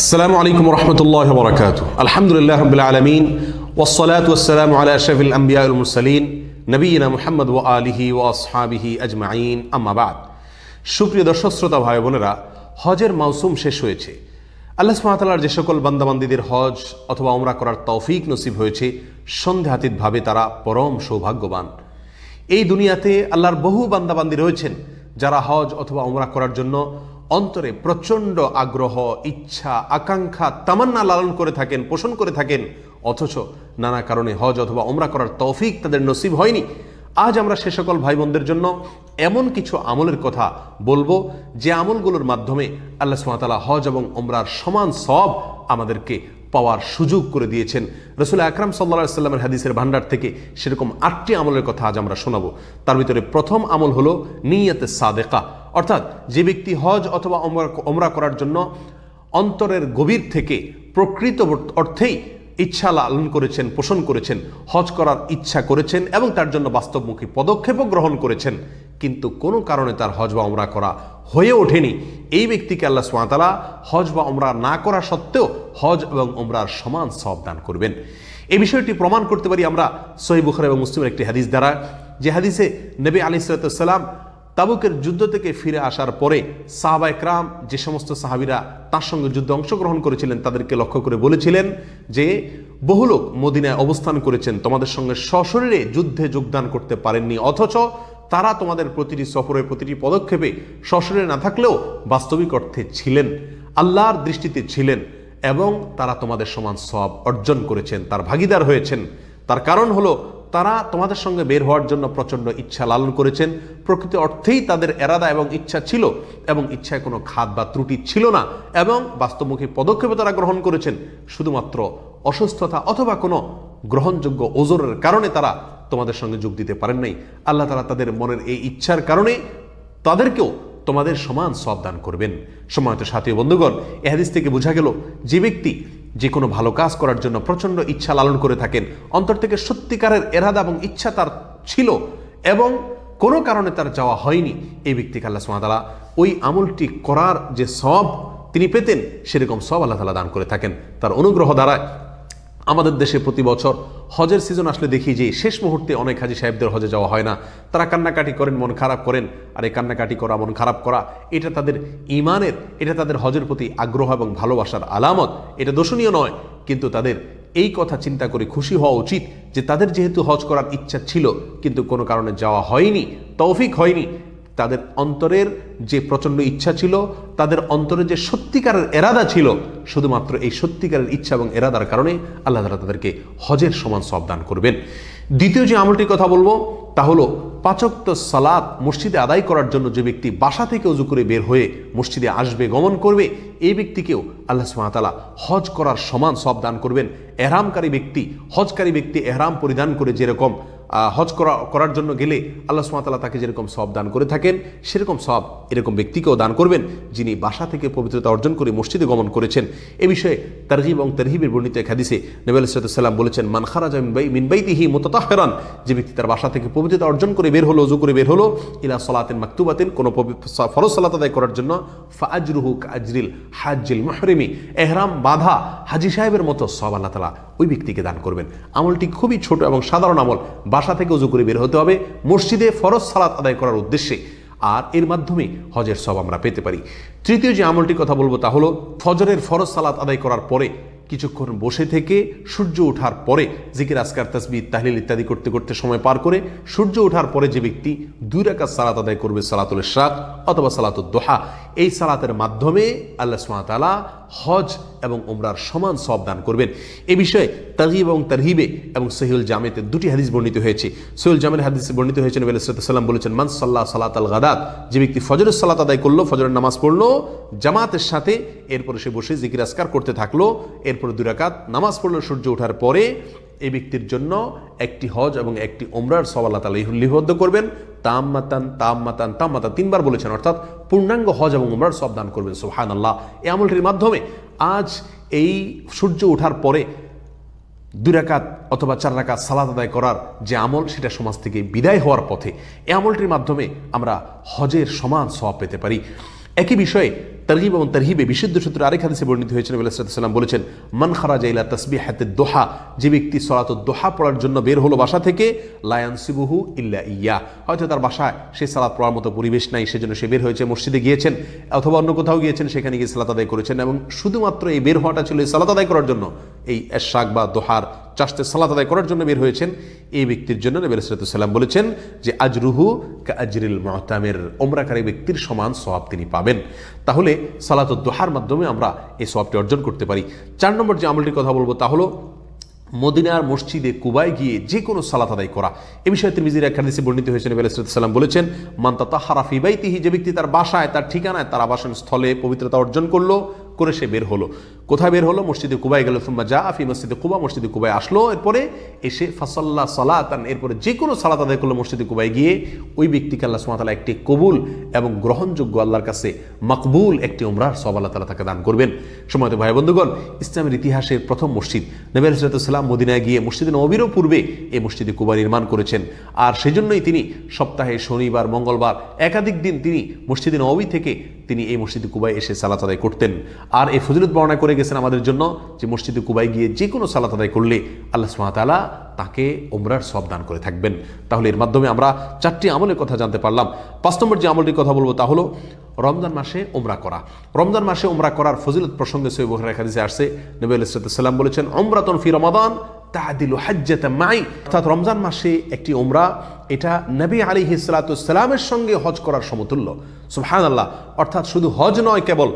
আসসালামু আলাইকুম রহমতুল্লাহ বরকাত আলহামদুলিল্লাহ রবিল আলমিন ওসলাত ওসালাম আলা শফিল আম্বিয়াউল মুরসালিন নবীনা মুহাম্মদ ও আলিহি ও আসহাবিহি আজমাইন আম্মাবাদ সুপ্রিয় দর্শক শ্রোতা ভাই বোনেরা হজের মাউসুম শেষ হয়েছে আল্লাহ সুমাতালার যে সকল বান্দাবান্দিদের হজ অথবা ওমরা করার তৌফিক নসিব হয়েছে সন্দেহাতীতভাবে তারা পরম সৌভাগ্যবান এই দুনিয়াতে আল্লাহর বহু বান্দাবান্দি রয়েছেন যারা হজ অথবা ওমরা করার জন্য অন্তরে প্রচণ্ড আগ্রহ ইচ্ছা আকাঙ্ক্ষা তামান্না লালন করে থাকেন পোষণ করে থাকেন অথচ নানা কারণে হজ অথবা ওমরা করার তৌফিক তাদের নসিব হয়নি আজ আমরা সে সকল ভাই বোনদের জন্য এমন কিছু আমলের কথা বলবো যে আমলগুলোর মাধ্যমে আল্লাহ সুমাতালা হজ এবং ওমরার সমান সব আমাদেরকে পাওয়ার সুযোগ করে দিয়েছেন রসুল আকরাম সাল্লা সাল্লামের হাদিসের ভান্ডার থেকে সেরকম আটটি আমলের কথা আজ আমরা শোনাবো তার ভিতরে প্রথম আমল হলো নিয়তে সাদেকা অর্থাৎ যে ব্যক্তি হজ অথবা অমরা করার জন্য অন্তরের গভীর থেকে প্রকৃত অর্থেই ইচ্ছা লালন করেছেন পোষণ করেছেন হজ করার ইচ্ছা করেছেন এবং তার জন্য বাস্তবমুখী পদক্ষেপও গ্রহণ করেছেন কিন্তু কোনো কারণে তার হজ বা অমরা করা হয়ে ওঠেনি এই ব্যক্তিকে আল্লাহ সোয়াতালা হজ বা অমরা না করা সত্ত্বেও হজ এবং অমরার সমান সব দান করবেন এই বিষয়টি প্রমাণ করতে পারি আমরা সহি এবং মুসলিমের একটি হাদিস দ্বারা যে হাদিসে নবী আলী সালাম তাবুকের যুদ্ধ থেকে ফিরে আসার পরে সাহাবা একরাম যে সমস্ত সাহাবিরা তার সঙ্গে যুদ্ধে অংশগ্রহণ করেছিলেন তাদেরকে লক্ষ্য করে বলেছিলেন যে বহু লোক মদিনায় অবস্থান করেছেন তোমাদের সঙ্গে সশরীরে যুদ্ধে যোগদান করতে পারেননি অথচ তারা তোমাদের প্রতিটি সফরের প্রতিটি পদক্ষেপে সশরীরে না থাকলেও বাস্তবিক অর্থে ছিলেন আল্লাহর দৃষ্টিতে ছিলেন এবং তারা তোমাদের সমান সব অর্জন করেছেন তার ভাগিদার হয়েছেন তার কারণ হলো তারা তোমাদের সঙ্গে বের হওয়ার জন্য প্রচণ্ড ইচ্ছা লালন করেছেন প্রকৃত অর্থেই তাদের এরাদা এবং ইচ্ছা ছিল এবং ইচ্ছায় কোনো খাত বা ত্রুটি ছিল না এবং বাস্তবমুখী পদক্ষেপে তারা গ্রহণ করেছেন শুধুমাত্র অসুস্থতা অথবা কোনো গ্রহণযোগ্য ওজোরের কারণে তারা তোমাদের সঙ্গে যোগ দিতে পারেন নাই আল্লাহ তারা তাদের মনের এই ইচ্ছার কারণে তাদেরকেও তোমাদের সমান সব দান করবেন সময়ত সাথী বন্ধুগণ এহাদিস থেকে বোঝা গেল যে ব্যক্তি যে কোনো ভালো কাজ করার জন্য প্রচণ্ড ইচ্ছা লালন করে থাকেন অন্তর থেকে সত্যিকারের এরাদা এবং ইচ্ছা তার ছিল এবং কোনো কারণে তার যাওয়া হয়নি এই ব্যক্তিকে আল্লাহ সুমাতালা ওই আমলটি করার যে সব তিনি পেতেন সেরকম সব আল্লাহ তালা দান করে থাকেন তার অনুগ্রহ দ্বারা আমাদের দেশে প্রতি বছর হজের সিজন আসলে দেখি যে শেষ মুহূর্তে অনেক হাজি সাহেবদের হজে যাওয়া হয় না তারা কান্নাকাটি করেন মন খারাপ করেন আর এই কান্নাকাটি করা মন খারাপ করা এটা তাদের ইমানের এটা তাদের হজের প্রতি আগ্রহ এবং ভালোবাসার আলামত এটা দোষণীয় নয় কিন্তু তাদের এই কথা চিন্তা করে খুশি হওয়া উচিত যে তাদের যেহেতু হজ করার ইচ্ছা ছিল কিন্তু কোনো কারণে যাওয়া হয়নি তৌফিক হয়নি তাদের অন্তরের যে প্রচণ্ড ইচ্ছা ছিল তাদের অন্তরের যে সত্যিকারের এরাদা ছিল শুধুমাত্র এই সত্যিকারের ইচ্ছা এবং এরাদার কারণে আল্লাহ তালা তাদেরকে হজের সমান সব দান করবেন দ্বিতীয় যে আমলটির কথা বলবো তা হলো পাচক্ত সালাদ মসজিদে আদায় করার জন্য যে ব্যক্তি বাসা থেকে উজু করে বের হয়ে মসজিদে আসবে গমন করবে এই ব্যক্তিকেও আল্লাহ সুমাতালা হজ করার সমান সব দান করবেন এহরামকারী ব্যক্তি হজকারী ব্যক্তি এহরাম পরিধান করে যেরকম হজ করা করার জন্য গেলে আল্লাহ সুমাতাল্লাহ তাকে যেরকম সব দান করে থাকেন সেরকম সব এরকম ব্যক্তিকেও দান করবেন যিনি বাসা থেকে পবিত্রতা অর্জন করে মসজিদে গমন করেছেন এ বিষয়ে তারহিব এবং তারহিবের বর্ণিত এক হাদিসে নবী আলাইসাল্লাম বলেছেন মানখারা জামিনবাই মিনবাইতিহি মোতাহেরান যে ব্যক্তি তার বাসা থেকে পবিত্রতা অর্জন করে বের হলো জু করে বের হলো ইলা সলাতেন মাকতুবাতেন কোনো ফরজ সালাত আদায় করার জন্য ফাজরুহু কাজরিল হাজিল মাহরিমি এহরাম বাধা হাজি সাহেবের মতো সব আল্লাহ তালা ওই ব্যক্তিকে দান করবেন আমলটি খুবই ছোট এবং সাধারণ আমল বাসা থেকে উজু করে বের হতে হবে মসজিদে ফরজ সালাত আদায় করার উদ্দেশ্যে আর এর মাধ্যমে হজের সব আমরা পেতে পারি তৃতীয় যে আমলটি কথা বলবো তা হলো ফজরের ফরজ সালাত আদায় করার পরে কিছুক্ষণ বসে থেকে সূর্য ওঠার পরে জিকির আসকার তাসবি তাহলিল ইত্যাদি করতে করতে সময় পার করে সূর্য ওঠার পরে যে ব্যক্তি দুই রাকাত সালাত আদায় করবে সালাতুল শাক অথবা সালাতুল দোহা এই সালাতের মাধ্যমে আল্লাহ সুমাতালা হজ এবং ওমরার সমান সব দান করবেন এ বিষয়ে তাহিব এবং তারহিবে এবং সহিউল জামেতে দুটি হাদিস বর্ণিত হয়েছে সহিউল জামের হাদিস বর্ণিত হয়েছে নবী সাল্লাম বলেছেন মান সাল্লাহ সালাত আল গাদাত যে ব্যক্তি ফজর সাল্লাত আদায় করলো ফজরের নামাজ পড়লো জামাতের সাথে এরপর সে বসে জিকিরাজকার করতে থাকলো এরপর দুরাকাত নামাজ পড়লো সূর্য ওঠার পরে এই ব্যক্তির জন্য একটি হজ এবং একটি ওমরার সওয়াল্লা তালা লিপিবদ্ধ করবেন তাম মাতান তাম মাতান তাম মাতান তিনবার বলেছেন অর্থাৎ পূর্ণাঙ্গ হজ এবং ওমরার সব দান করবেন সোহান আল্লাহ এই আমলটির মাধ্যমে আজ এই সূর্য ওঠার পরে দুরাকাত অথবা চার রাকাত সালাত আদায় করার যে আমল সেটা সমাজ থেকে বিদায় হওয়ার পথে এই আমলটির মাধ্যমে আমরা হজের সমান সব পেতে পারি একই বিষয়ে তরহিব এবং তরহিবে বিশুদ্ধ সূত্রে আরেক হাদিসে বর্ণিত হয়েছিল সাল্লাম বলেছেন মন খারা জাইলা তসবি হাতে দোহা যে ব্যক্তি সরাত দোহা পড়ার জন্য বের হলো বাসা থেকে লায়ান সিবুহু ইল্লা ইয়া হয়তো তার বাসায় সে সালাত পড়ার মতো পরিবেশ নাই সেজন্য সে বের হয়েছে মসজিদে গিয়েছেন অথবা অন্য কোথাও গিয়েছেন সেখানে গিয়ে সালাত আদায় করেছেন এবং শুধুমাত্র এই বের হওয়াটা ছিল এই সালাত আদায় করার জন্য এই শাক বা দোহার চাষতে সালাত আদায় করার জন্য বের হয়েছেন এই ব্যক্তির জন্য নবী আলাইসালাম বলেছেন যে আজরুহু আজরিল মহতামের ওমরাকারী ব্যক্তির সমান সবাব তিনি পাবেন তাহলে সালাত দোহার মাধ্যমে আমরা এই সবাবটি অর্জন করতে পারি চার নম্বর যে আমলটির কথা বলবো তা হলো মদিনার মসজিদে কুবায় গিয়ে যে কোনো সালাত আদায় করা এ বিষয়ে মিজির এক হাদিসে বর্ণিত হয়েছেন নবী আলাইসালাম বলেছেন মান্তা তাহারা ফিবাইতিহি যে ব্যক্তি তার বাসায় তার ঠিকানায় তার আবাসন স্থলে পবিত্রতা অর্জন করলো করে সে বের হলো কোথায় বের হলো মসজিদে কুবাই গেল সুম্মা যা আফি মসজিদে কুবা মসজিদে কুবাই আসলো এরপরে এসে ফাসল্লা সালাতান এরপরে যে কোনো সালাত আদায় করলো মসজিদে কুবাই গিয়ে ওই ব্যক্তিকে আল্লাহ সুমাতালা একটি কবুল এবং গ্রহণযোগ্য আল্লাহর কাছে মকবুল একটি উমরার সব আল্লাহ তালা তাকে দান করবেন সময়ত ভাই বন্ধুগণ ইসলামের ইতিহাসের প্রথম মসজিদ নবী আলসালাম মদিনায় গিয়ে মসজিদে নবীরও পূর্বে এই মসজিদে কুবা নির্মাণ করেছেন আর সেজন্যই তিনি সপ্তাহে শনিবার মঙ্গলবার একাধিক দিন তিনি মসজিদে নবী থেকে তিনি এই মসজিদে কুবাই এসে সালাত আদায় করতেন আর এই ফজিলত বর্ণনা করে করে গেছেন আমাদের জন্য যে মসজিদে কুবাই গিয়ে যে কোনো সালাত আদায় করলে আল্লাহ সুমাতালা তাকে ওমরার সব দান করে থাকবেন তাহলে এর মাধ্যমে আমরা চারটি আমলের কথা জানতে পারলাম পাঁচ নম্বর যে আমলটির কথা বলবো তা হলো রমজান মাসে ওমরা করা রমজান মাসে ওমরা করার ফজিলত প্রসঙ্গে সৈব রেখা রেখাদিসে আসছে নবী আলাইসাল্লাম বলেছেন ওমরাতন ফি রমাদান তাহাদিলু হাজ্জাতা মাই অর্থাৎ রমজান মাসে একটি ওমরা এটা নবী আলী হিসালাতামের সঙ্গে হজ করার সমতুল্য সুহান আল্লাহ অর্থাৎ শুধু হজ নয় কেবল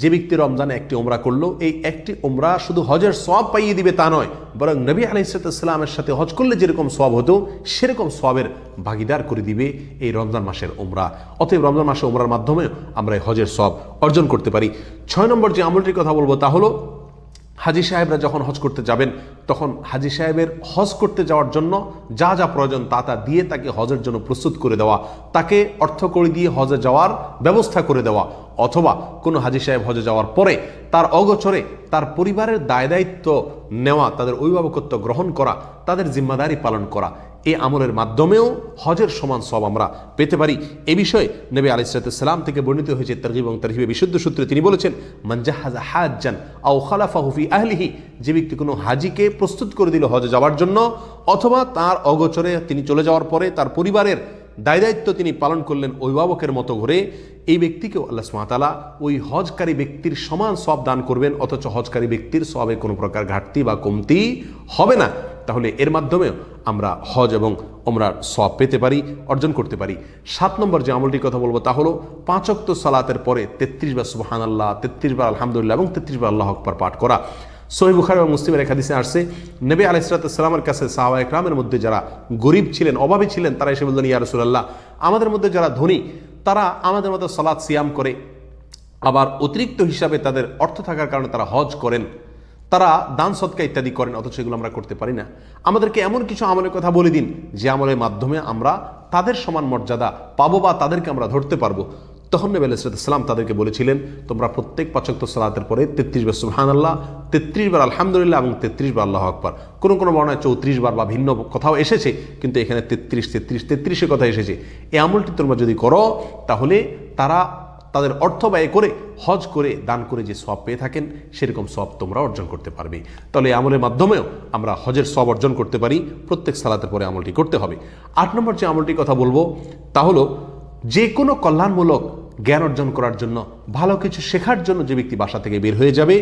যে ব্যক্তি রমজানে একটি ওমরা করলো এই একটি ওমরা শুধু হজের সব পাইয়ে দিবে তা নয় বরং নবী আলাইসালামের সাথে হজ করলে যেরকম সব হতো সেরকম সবের ভাগিদার করে দিবে এই রমজান মাসের ওমরা অতএব রমজান মাসে ওমরার মাধ্যমে আমরা এই হজের সব অর্জন করতে পারি ছয় নম্বর যে আমলটির কথা বলবো তা হলো হাজি সাহেবরা যখন হজ করতে যাবেন তখন হাজি সাহেবের হজ করতে যাওয়ার জন্য যা যা প্রয়োজন তা তা দিয়ে তাকে হজের জন্য প্রস্তুত করে দেওয়া তাকে অর্থ করে দিয়ে হজে যাওয়ার ব্যবস্থা করে দেওয়া অথবা কোনো হাজি সাহেব হজে যাওয়ার পরে তার অগোচরে তার পরিবারের দায় দায়িত্ব নেওয়া তাদের অভিভাবকত্ব গ্রহণ করা তাদের জিম্মাদারি পালন করা এই আমলের মাধ্যমেও হজের সমান সব আমরা পেতে পারি এ বিষয়ে নবী আলিসালাম থেকে বর্ণিত হয়েছে তরহিব এবং তরহিবে বিশুদ্ধ সূত্রে তিনি বলেছেন মঞ্জাহাজা হাজান আও খালাফা হুফি আহলিহি যে ব্যক্তি কোনো হাজিকে প্রস্তুত করে দিল হজে যাওয়ার জন্য অথবা তার অগোচরে তিনি চলে যাওয়ার পরে তার পরিবারের দায় দায়িত্ব তিনি পালন করলেন অভিভাবকের মতো ঘরে এই ব্যক্তিকেও আল্লাহ সুমাতালা ওই হজকারী ব্যক্তির সমান সব দান করবেন অথচ হজকারী ব্যক্তির সবে কোনো প্রকার ঘাটতি বা কমতি হবে না তাহলে এর মাধ্যমেও আমরা হজ এবং ওমরার সব পেতে পারি অর্জন করতে পারি সাত নম্বর যে আমলটির কথা বলবো তা হলো পাঁচক্ত সালাতের পরে তেত্রিশ বার সুবাহান আল্লাহ তেত্রিশ বার আলহামদুলিল্লাহ এবং তেত্রিশ বার আল্লাহ আকবর পাঠ করা সোহেব বুখার এবং মুসলিমের একাদিসে আসছে নবী আলাইসালামের কাছে সাহবা একরামের মধ্যে যারা গরিব ছিলেন অভাবী ছিলেন তারা এসে বললেন ইয়া রসুল্লাহ আমাদের মধ্যে যারা ধনী তারা আমাদের মতো সালাদ সিয়াম করে আবার অতিরিক্ত হিসাবে তাদের অর্থ থাকার কারণে তারা হজ করেন তারা দান সৎকা ইত্যাদি করেন অথচ এগুলো আমরা করতে পারি না আমাদেরকে এমন কিছু আমলের কথা বলে দিন যে আমলের মাধ্যমে আমরা তাদের সমান মর্যাদা পাবো বা তাদেরকে আমরা ধরতে পারবো তখন নবী আলাইসালাম তাদেরকে বলেছিলেন তোমরা প্রত্যেক পাচক্ত সালাতের পরে তেত্রিশ বার সুহান আল্লাহ তেত্রিশ বার আলহামদুলিল্লাহ এবং তেত্রিশ বার আল্লাহ আকবর কোনো কোনো বর্ণায় চৌত্রিশ বার বা ভিন্ন কথাও এসেছে কিন্তু এখানে তেত্রিশ তেত্রিশ তেত্রিশের কথা এসেছে এই আমলটি তোমরা যদি করো তাহলে তারা তাদের অর্থ ব্যয় করে হজ করে দান করে যে সব পেয়ে থাকেন সেরকম সব তোমরা অর্জন করতে পারবে তাহলে আমলের মাধ্যমেও আমরা হজের সব অর্জন করতে পারি প্রত্যেক সালাতের পরে আমলটি করতে হবে আট নম্বর যে আমলটির কথা বলবো তা হলো যে কোনো কল্যাণমূলক জ্ঞান অর্জন করার জন্য ভালো কিছু শেখার জন্য যে ব্যক্তি বাসা থেকে বের হয়ে যাবে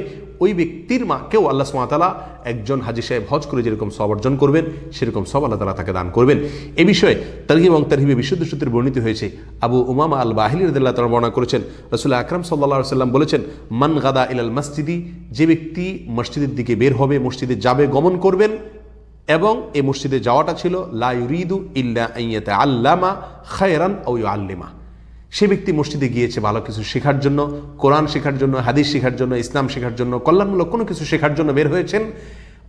ওই ব্যক্তির মাকেও আল্লাহ সুমাতালা একজন হাজি সাহেব হজ করে যেরকম সব অর্জন করবেন সেরকম সব আল্লাহ তালা তাকে দান করবেন এ বিষয়ে তারহিব এবং তারহিবে বিশুদ্ধ সূত্রে বর্ণিত হয়েছে আবু উমামা আল বাহিলি রদুল্লাহ তালা বর্ণনা করেছেন রসুল আকরাম সাল্লা সাল্লাম বলেছেন মান গাদা ইলাল মসজিদি যে ব্যক্তি মসজিদের দিকে বের হবে মসজিদে যাবে গমন করবেন এবং এই মসজিদে যাওয়াটা ছিল লাইরিদু ইল্লা আল্লামা খায়রান ও আল্লিমা সে ব্যক্তি মসজিদে গিয়েছে ভালো কিছু শেখার জন্য কোরআন শেখার জন্য হাদিস শেখার জন্য ইসলাম শেখার জন্য কল্যাণমূলক কোনো কিছু শেখার জন্য বের হয়েছেন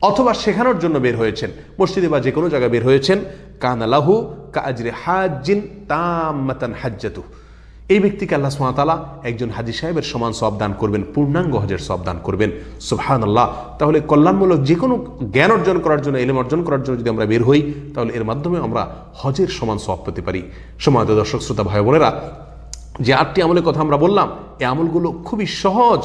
অথবা শেখানোর জন্য বের হয়েছেন মসজিদে বা যে কোনো জায়গায় বের হয়েছেন কানালাহু কাজরে হাজিন তামাতান হাজ্জাতু এই ব্যক্তিকে আল্লাহ সোহাতালা একজন হাজি সাহেবের সমান সব দান করবেন পূর্ণাঙ্গ হজের সব দান করবেন সুহান আল্লাহ তাহলে কল্যাণমূলক যে কোনো জ্ঞান অর্জন করার জন্য এলেম অর্জন করার জন্য যদি আমরা বের হই তাহলে এর মাধ্যমে আমরা হজের সমান সব পেতে পারি সময় দর্শক শ্রোতা ভাই বোনেরা যে আটটি আমলের কথা আমরা বললাম এই আমলগুলো খুবই সহজ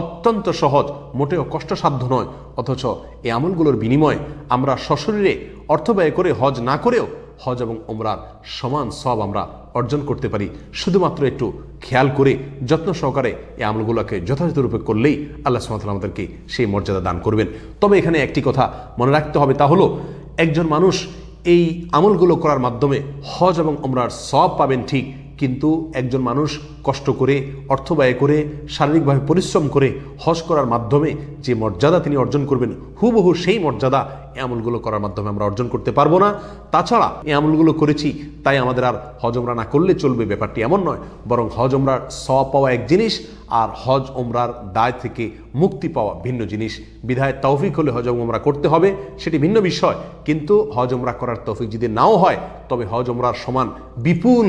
অত্যন্ত সহজ মোটেও কষ্টসাধ্য নয় অথচ এই আমলগুলোর বিনিময়ে আমরা সশরীরে অর্থ ব্যয় করে হজ না করেও হজ এবং ওমরার সমান সব আমরা অর্জন করতে পারি শুধুমাত্র একটু খেয়াল করে যত্ন সহকারে এই আমলগুলোকে যথাযথরূপে করলেই আল্লাহ সুমাত আমাদেরকে সেই মর্যাদা দান করবেন তবে এখানে একটি কথা মনে রাখতে হবে তা হলো একজন মানুষ এই আমলগুলো করার মাধ্যমে হজ এবং ওমরার সব পাবেন ঠিক কিন্তু একজন মানুষ কষ্ট করে অর্থ ব্যয় করে শারীরিকভাবে পরিশ্রম করে হজ করার মাধ্যমে যে মর্যাদা তিনি অর্জন করবেন হুবহু সেই মর্যাদা এই আমলগুলো করার মাধ্যমে আমরা অর্জন করতে পারবো না তাছাড়া এ আমলগুলো করেছি তাই আমাদের আর হজমরা না করলে চলবে ব্যাপারটি এমন নয় বরং হজমরার স পাওয়া এক জিনিস আর হজ ওমরার দায় থেকে মুক্তি পাওয়া ভিন্ন জিনিস বিধায় তৌফিক হলে হজ ওমরা করতে হবে সেটি ভিন্ন বিষয় কিন্তু হজ ওমরা করার তৌফিক যদি নাও হয় তবে হজ ওমরার সমান বিপুল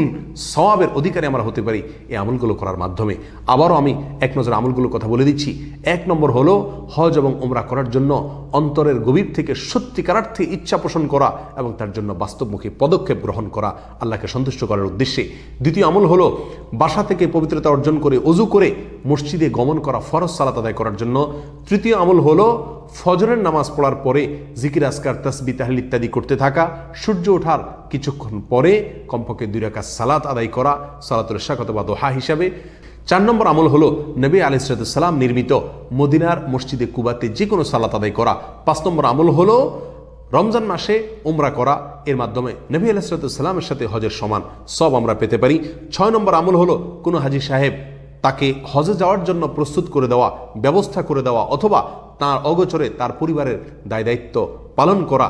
সওয়াবের অধিকারে আমরা হতে পারি এই আমলগুলো করার মাধ্যমে আবারও আমি এক নজর আমলগুলোর কথা বলে দিচ্ছি এক নম্বর হলো হজ এবং ওমরা করার জন্য অন্তরের গভীর থেকে সত্যিকারার্থে ইচ্ছা পোষণ করা এবং তার জন্য বাস্তবমুখী পদক্ষেপ গ্রহণ করা আল্লাহকে সন্তুষ্ট করার উদ্দেশ্যে দ্বিতীয় আমল হলো বাসা থেকে পবিত্রতা অর্জন করে অজু করে মসজিদে গমন করা ফরজ সালাত আদায় করার জন্য তৃতীয় আমল হল ফজরের নামাজ পড়ার পরে জিকির আসকার তসবি তাহলিল ইত্যাদি করতে থাকা সূর্য ওঠার কিছুক্ষণ পরে কমপক্ষে দুই রাকাত সালাত আদায় করা সালাতুল বা দোহা হিসাবে চার নম্বর আমল হলো নবী আলিসালাম নির্মিত মদিনার মসজিদে কুবাতে যে কোনো সালাত আদায় করা পাঁচ নম্বর আমল হল রমজান মাসে উমরা করা এর মাধ্যমে নবী সালাতামের সাথে হজের সমান সব আমরা পেতে পারি ছয় নম্বর আমল হলো কোনো হাজি সাহেব তাকে হজে যাওয়ার জন্য প্রস্তুত করে দেওয়া ব্যবস্থা করে দেওয়া অথবা তার অগোচরে তার পরিবারের দায় দায়িত্ব পালন করা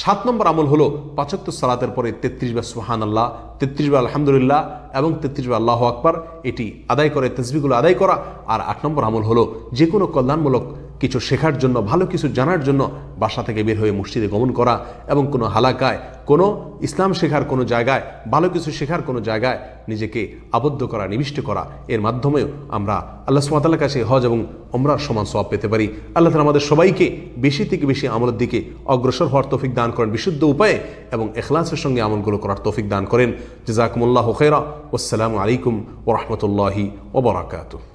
সাত নম্বর আমল হলো পাঁচাত্তর সালাতের পরে তেত্রিশ বা সুহান আল্লাহ তেত্রিশ বা আলহামদুলিল্লাহ এবং তেত্রিশ বা আল্লাহ আকবর এটি আদায় করে তসবিগুলো আদায় করা আর আট নম্বর আমল হলো যে কোনো কল্যাণমূলক কিছু শেখার জন্য ভালো কিছু জানার জন্য বাসা থেকে বের হয়ে মসজিদে গমন করা এবং কোনো হালাকায় কোনো ইসলাম শেখার কোনো জায়গায় ভালো কিছু শেখার কোনো জায়গায় নিজেকে আবদ্ধ করা নিবিষ্ট করা এর মাধ্যমেও আমরা আল্লাহ সুমাতাল্লার কাছে হজ এবং অমরার সমান সব পেতে পারি আল্লাহ তালা আমাদের সবাইকে বেশি থেকে বেশি আমলের দিকে অগ্রসর হওয়ার তৌফিক দান করেন বিশুদ্ধ উপায়ে এবং এখলাসের সঙ্গে আমলগুলো করার তৌফিক দান করেন জেজাকুমুল্লাহ খেরা আসসালামু আলাইকুম ওরহমতুল্লাহি ওবরাকাতু